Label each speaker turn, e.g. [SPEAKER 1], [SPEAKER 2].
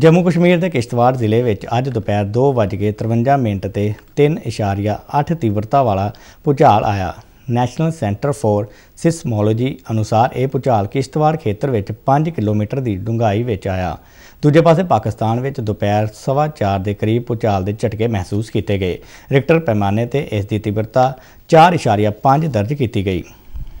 [SPEAKER 1] ਜੰਮੂ ਕਸ਼ਮੀਰ ਦੇ ਕਿਸ਼ਤਵਾੜ ਜ਼ਿਲ੍ਹੇ ਵਿੱਚ ਅੱਜ ਦੁਪਹਿਰ 2:53 ਮਿੰਟ ਤੇ 3.8 ਤੀਬਰਤਾ ਵਾਲਾ ਭੁਚਾਲ ਆਇਆ ਨੈਸ਼ਨਲ ਸੈਂਟਰ ਫਾਰ ਸਿਸਮੋਲੋਜੀ ਅਨੁਸਾਰ ਇਹ ਭੁਚਾਲ ਕਿਸ਼ਤਵਾੜ ਖੇਤਰ ਵਿੱਚ 5 ਕਿਲੋਮੀਟਰ ਦੀ ਡੂੰਘਾਈ ਵਿੱਚ ਆਇਆ ਦੂਜੇ ਪਾਸੇ ਪਾਕਿਸਤਾਨ ਵਿੱਚ ਦੁਪਹਿਰ 4:15 ਦੇ ਕਰੀਬ ਭੁਚਾਲ ਦੇ ਝਟਕੇ ਮਹਿਸੂਸ ਕੀਤੇ ਗਏ ਰਿਕਟਰ ਪੈਮਾਨੇ ਤੇ ਇਸ ਦੀ ਤੀਬਰਤਾ 4.5 ਦਰਜ ਕੀਤੀ ਗਈ